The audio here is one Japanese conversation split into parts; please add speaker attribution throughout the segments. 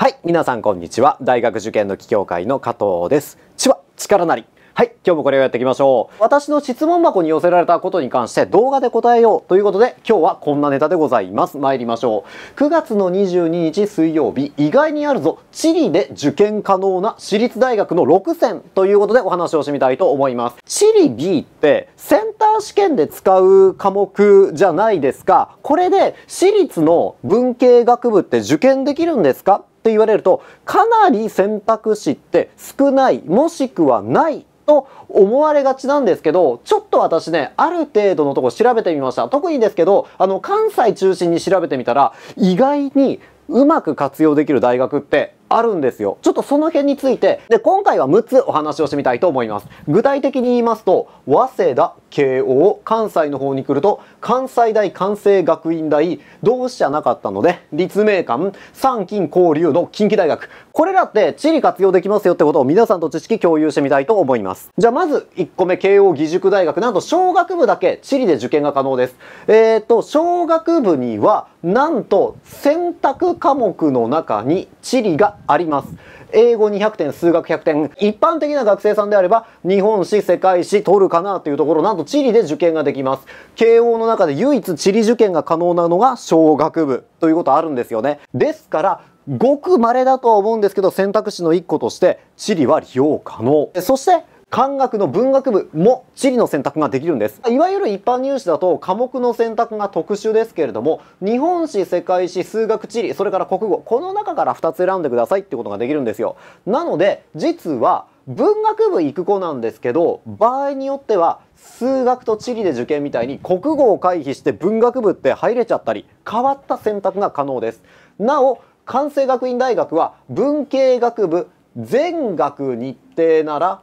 Speaker 1: はい皆さんこんにちは大学受験の起業会の加藤です千葉力なりはい、今日もこれをやっていきましょう。私の質問箱に寄せられたことに関して動画で答えようということで、今日はこんなネタでございます。参りましょう。9月の22日水曜日、意外にあるぞ、地理で受験可能な私立大学の6選ということでお話をしてみたいと思います。地理 B ってセンター試験で使う科目じゃないですか。これで私立の文系学部って受験できるんですかって言われるとかなり選択肢って少ないもしくはないと思われがちなんですけど、ちょっと私ね、ある程度のとこ調べてみました。特にですけど、あの、関西中心に調べてみたら、意外にうまく活用できる大学ってあるんですよ。ちょっとその辺について、で、今回は6つお話をしてみたいと思います。具体的に言いますと、早稲田、慶応、関西の方に来ると、関西大、関西学院大、同志じゃなかったので、立命館、三金交流の近畿大学。これらって地理活用できますよってことを皆さんと知識共有してみたいと思います。じゃあまず1個目、慶応義塾大学。なんと小学部だけ地理で受験が可能です。えっ、と、小学部には、なんと選択科目の中に地理があります。英語200点、数学100点。一般的な学生さんであれば、日本史、世界史、取るかなというところ、なんと地理で受験ができます。慶応の中で唯一地理受験が可能なのが小学部ということあるんですよね。ですから、ごく稀だとは思うんですけど、選択肢の1個として、地理は利用可能。そして、漢学の文学部も地理の選択ができるんですいわゆる一般入試だと科目の選択が特殊ですけれども日本史世界史数学地理それから国語この中から2つ選んでくださいってことができるんですよなので実は文学部行く子なんですけど場合によっては数学と地理で受験みたいに国語を回避して文学部って入れちゃったり変わった選択が可能ですなお関西学院大学は文系学部全学日程なら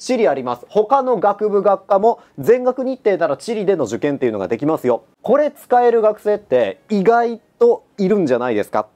Speaker 1: 地理あります。他の学部学科も全学日程なら地理での受験っていうのができますよ。これ使える学生って意外といるんじゃないですか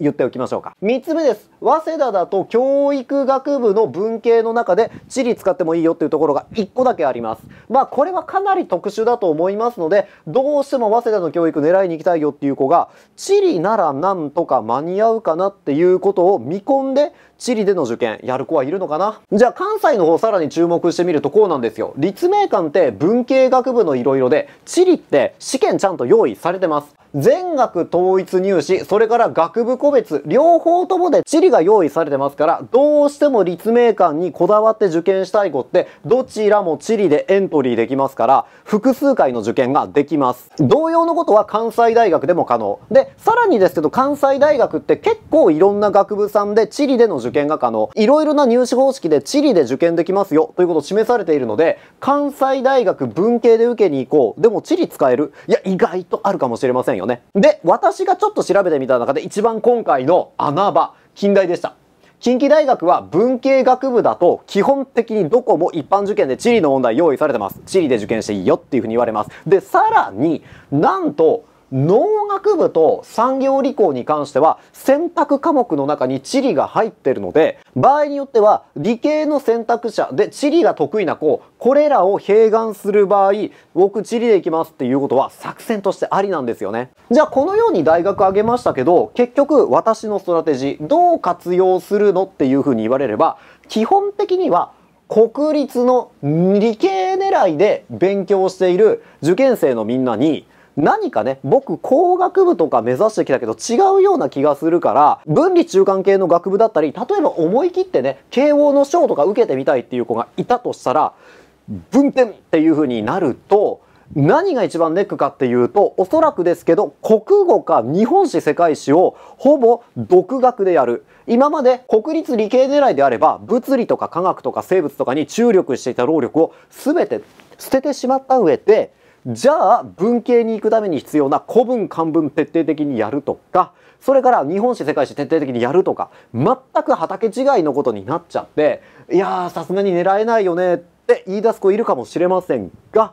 Speaker 1: 言っておきましょうか3つ目です早稲田だと教育学部の文系の中で地理使ってもいいよっていうところが1個だけありますまあこれはかなり特殊だと思いますのでどうしても早稲田の教育狙いに行きたいよっていう子が地理ならなんとか間に合うかなっていうことを見込んで地理での受験やる子はいるのかなじゃあ関西の方さらに注目してみるとこうなんですよ立命館って文系学部の色々で地理って試験ちゃんと用意されてます全学統一入試、それから学部個別、両方ともで地理が用意されてますから、どうしても立命館にこだわって受験したい子って、どちらも地理でエントリーできますから、複数回の受験ができます。同様のことは関西大学でも可能。で、さらにですけど、関西大学って結構いろんな学部さんで地理での受験が可能。いろいろな入試方式で地理で受験できますよ、ということを示されているので、関西大学文系で受けに行こう。でも地理使えるいや、意外とあるかもしれませんよ。よね。で、私がちょっと調べてみた中で一番今回の穴場、近代でした。近畿大学は文系学部だと基本的にどこも一般受験で地理の問題用意されてます。地理で受験していいよっていうふうに言われます。で、さらになんと農学部と産業理工に関しては選択科目の中に地理が入ってるので場合によっては理系の選択者で地理が得意な子これらを併願する場合僕地理でいきますっていうことは作戦としてありなんですよねじゃあこのように大学挙げましたけど結局私のストラテジーどう活用するのっていうふうに言われれば基本的には国立の理系狙いで勉強している受験生のみんなに何かね、僕工学部とか目指してきたけど違うような気がするから、分理中間系の学部だったり、例えば思い切ってね、慶応の賞とか受けてみたいっていう子がいたとしたら、分点っていう風になると、何が一番ネックかっていうと、おそらくですけど、国語か日本史世界史をほぼ独学でやる。今まで国立理系狙いであれば、物理とか科学とか生物とかに注力していた労力を全て捨ててしまった上で、じゃあ文系に行くために必要な古文漢文徹底的にやるとかそれから日本史世界史徹底的にやるとか全く畑違いのことになっちゃっていやさすがに狙えないよねって言い出す子いるかもしれませんが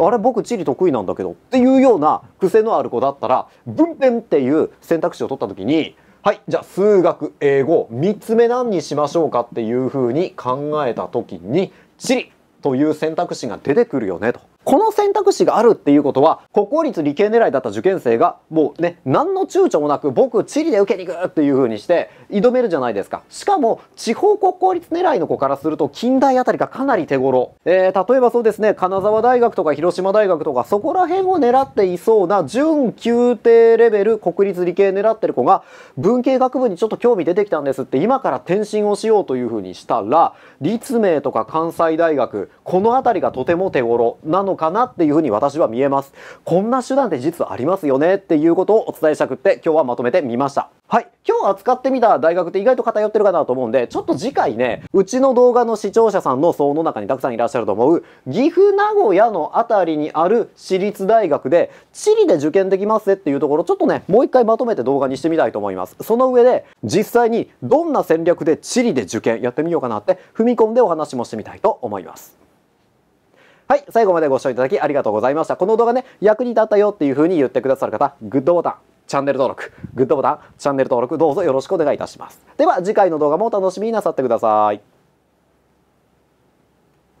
Speaker 1: あれ僕地理得意なんだけどっていうような癖のある子だったら文編っていう選択肢を取った時にはいじゃあ数学英語3つ目何にしましょうかっていうふうに考えた時に地理という選択肢が出てくるよねと。この選択肢があるっていうことは、国公立理系狙いだった受験生が、もうね、何の躊躇もなく、僕、地理で受けに行くっていう風にして、挑めるじゃないですか。しかも、地方国公立狙いの子からすると、近代あたりがかなり手頃。えー、例えばそうですね、金沢大学とか広島大学とか、そこら辺を狙っていそうな、準宮廷レベル国立理系狙ってる子が、文系学部にちょっと興味出てきたんですって、今から転身をしようという風にしたら、立命とか関西大学、この辺りがとても手頃なののかなっていうふうに私は見えますこんな手段って実はありますよねっていうことをお伝えしたくって今日はまとめてみましたはい今日扱ってみた大学って意外と偏ってるかなと思うんでちょっと次回ねうちの動画の視聴者さんの層の中にたくさんいらっしゃると思う岐阜名古屋の辺りにある私立大学で地理で受験できますっていうところちょっとねもう一回まとめて動画にしてみたいと思いますその上で実際にどんな戦略で地理で受験やってみようかなって踏み込んでお話もしてみたいと思いますはい、最後までご視聴いただきありがとうございました。この動画ね、役に立ったよっていう風に言ってくださる方、グッドボタン、チャンネル登録、グッドボタン、チャンネル登録、どうぞよろしくお願いいたします。では、次回の動画もお楽しみになさってください。